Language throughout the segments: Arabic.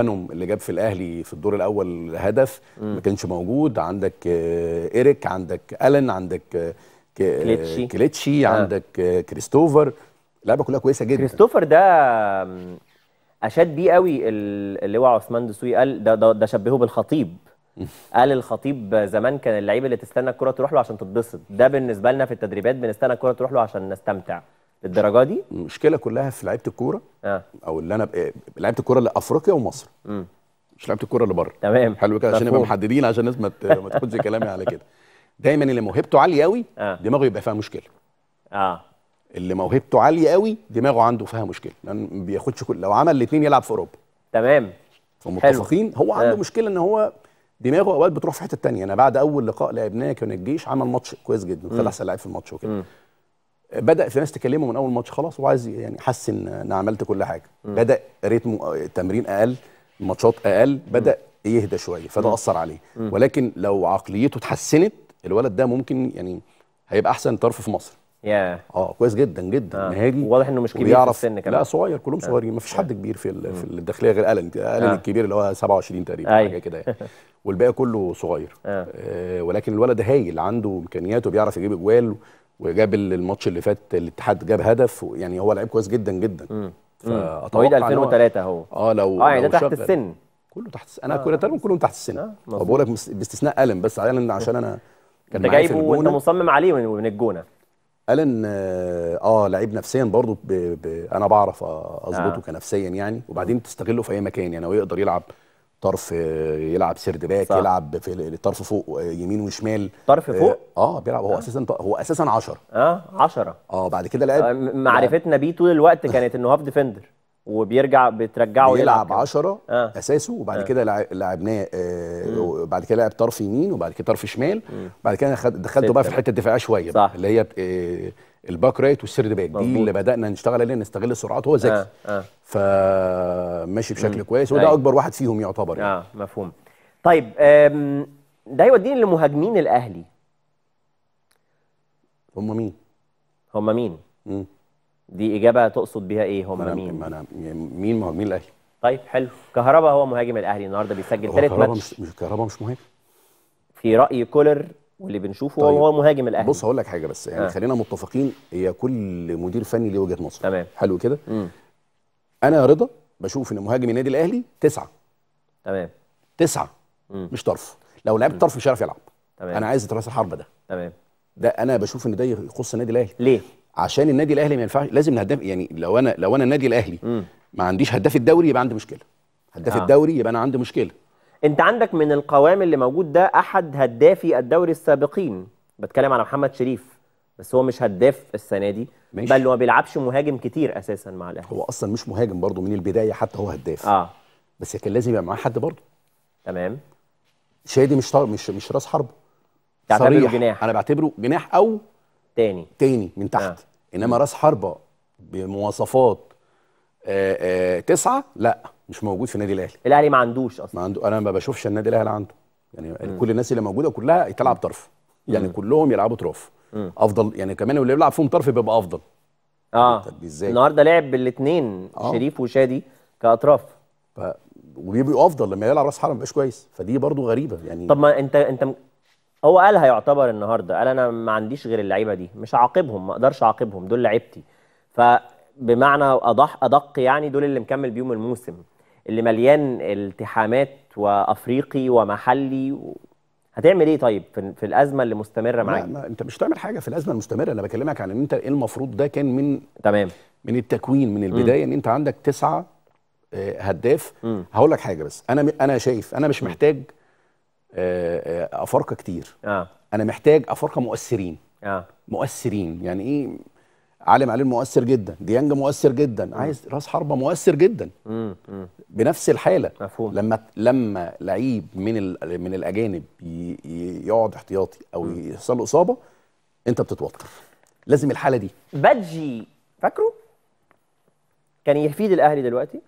مانوم اللي جاب في الاهلي في الدور الاول هدف ما كانش موجود عندك آه، ايريك عندك الن عندك آه، آه، كليتشي, كليتشي آه. عندك كريستوفر لعبه كلها كويسه جدا كريستوفر ده اشاد بيه قوي اللي هو عثمان دسوقي قال ده, ده ده شبهه بالخطيب قال الخطيب زمان كان اللعيب اللي تستنى الكره تروح له عشان تتبسط ده بالنسبه لنا في التدريبات بنستنى الكره تروح له عشان نستمتع الدرجه دي المشكله كلها في لعيبه الكوره آه. او اللي انا ب... لعيبه الكوره اللي افريقيا ومصر مم. مش لعيبه الكوره اللي بره تمام حلو كده عشان نبقى محددين عشان الناس ما تاخدش كلامي على كده دايما اللي موهبته عاليه قوي آه. دماغه يبقى فيها مشكله اه اللي موهبته عاليه قوي دماغه عنده فيها مشكله لان يعني ما بياخدش كل لو عمل الاثنين يلعب في اوروبا تمام متفقين هو عنده آه. مشكله ان هو دماغه اوقات بتروح في حته ثانيه انا بعد اول لقاء لعبناه كان الجيش عمل ماتش كويس جدا خد احسن لعيب في الماتش وكده بدا في ناس تكلمه من اول ماتش خلاص هو عايز يعني حسن انا عملت كل حاجه م. بدا ريتمه التمرين اقل الماتشات اقل بدا يهدى شويه فده م. اثر عليه م. ولكن لو عقليته اتحسنت الولد ده ممكن يعني هيبقى احسن طرف في مصر يا yeah. اه كويس جدا جدا آه. مهاجي واضح انه مش كبير في السن كمان لا صغير كلهم آه. صغيرين مفيش حد آه. كبير في في الداخليه غير الن يعني الن آه. الكبير اللي هو 27 تقريبا أيوه. حاجه كده يعني والباقي كله صغير آه. آه ولكن الولد هايل عنده امكانيات وبيعرف يجيب اجوال وجاب الماتش اللي فات الاتحاد جاب هدف يعني هو لعيب كويس جدا جدا فاتوقع 2003 اهو اه لو اه يعني ده تحت السن كله تحت السن انا آه. تقريبا كلهم تحت السن آه. فبقول آه، لك باستثناء الن بس الن عشان انا كان انت جايبه وانت مصمم عليه من الجونه الن اه, آه، لعيب نفسيا برضه ب... ب... انا بعرف اظبطه آه. كنفسيا يعني وبعدين تستغله في اي مكان يعني هو يقدر يلعب طرف آه، يلعب سيرد باك صح. يلعب في الطرف فوق آه، يمين وشمال طرف آه، فوق اه بيلعب هو آه. اساسا هو اساسا 10 اه 10 اه بعد كده لعب معرفتنا بيه طول الوقت كانت انه هاف ديفندر وبيرجع بترجعه يلعب 10 آه. اساسه وبعد آه. كده لعبناه آه وبعد كده لعب طرف يمين وبعد كده طرف شمال بعد كده دخلته بقى في الحته الدفاعيه شويه صح. اللي هي آه الباك رايت والسيرد باك دي اللي بدانا نشتغل عليها نستغل السرعات هو ذكي آه. آه. فماشي بشكل مم. كويس وده طيب. اكبر واحد فيهم يعتبر يعني. اه مفهوم طيب ده يوديني لمهاجمين الاهلي هم مين هم مين مم. دي إجابة تقصد بيها إيه هم مين مين؟ أنا مين مهاجمين يعني الأهلي؟ طيب حلو كهربا هو مهاجم الأهلي النهارده بيسجل ثالث ماتش مش كهربا مش مهاجم في رأي كولر واللي بنشوفه طيب. هو مهاجم الاهلي بص هقول لك حاجه بس يعني آه. خلينا متفقين هي كل مدير فني ليه وجهه نظر تمام حلو كده انا يا رضا بشوف ان مهاجم النادي الاهلي تسعه تمام تسعه مم. مش طرف لو لعيب طرف مش هيعرف يلعب تمام انا عايز راس الحربه ده تمام ده انا بشوف ان ده يخص النادي الاهلي ليه عشان النادي الاهلي ما ينفعش لازم الهداف يعني لو انا لو انا النادي الاهلي ما عنديش هداف الدوري يبقى عندي مشكله هداف آه. الدوري يبقى انا عندي مشكله انت عندك من القوام اللي موجود ده احد هدافي الدوري السابقين بتكلم على محمد شريف بس هو مش هداف السنه دي ماشي. بل ما بيلعبش مهاجم كتير اساسا مع الاهلي هو اصلا مش مهاجم برضه من البدايه حتى هو هداف اه بس كان لازم يبقى معاه حد برضه تمام شادي مش مش مش راس حرب تعتبره جناح انا بعتبره جناح او تاني تاني من تحت آه. انما راس حربه بمواصفات آآ آه، آآ آه، تسعه لا مش موجود في النادي الاهلي الاهلي ما عندوش اصلا ما عنده انا ما بشوفش النادي الاهلي عنده يعني م. كل الناس اللي موجوده كلها تلعب طرف يعني م. كلهم يلعبوا طرف افضل يعني كمان اللي بيلعب فيهم طرف بيبقى افضل اه طب ازاي النهارده لعب بالاثنين آه. شريف وشادي كاطراف ف... وبيبقوا افضل لما يلعب راس حرب ما بيبقاش كويس فدي برضو غريبه يعني طب ما انت انت هو قالها يعتبر النهارده قال انا ما عنديش غير اللعيبه دي مش هعاقبهم ما اقدرش اعاقبهم دول لعيبتي فبمعنى اضح ادق يعني دول اللي مكمل بيهم الموسم اللي مليان التحامات وافريقي ومحلي و... هتعمل ايه طيب في, في الازمه اللي مستمره معاك؟ لا, لا انت مش هتعمل حاجه في الازمه المستمره انا بكلمك عن ان انت إيه المفروض ده كان من تمام من التكوين من البدايه م. ان انت عندك تسعه آه، هداف هقول لك حاجه بس انا انا شايف انا مش محتاج م. آه، آه، افارقه كتير آه. انا محتاج افارقه مؤثرين آه. مؤثرين يعني ايه عالم عليه مؤثر جدا ديانج مؤثر جدا م. عايز راس حربه مؤثر جدا م. م. بنفس الحاله مفهوم. لما لما لعيب من من الاجانب يقعد احتياطي او يحصل له اصابه انت بتتوتر لازم الحاله دي بادجي فاكره كان يفيد الاهلي دلوقتي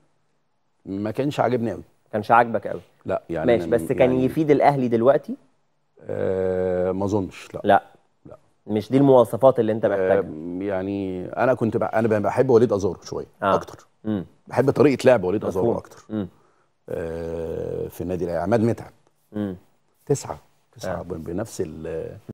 ما كانش عاجبني قوي كانش عاجبك قوي لا يعني ماشي بس كان يعني يفيد الاهلي دلوقتي آه ما اظنش لا لا لا مش دي المواصفات اللي انت آه، محتاجها آه يعني انا كنت بح انا بحب وليد ازارو شويه آه. اكتر مم. بحب طريقه لعب وليد ازارو اكتر آه في النادي الاهلي عماد متعب تسعه تسعه آه. بنفس ال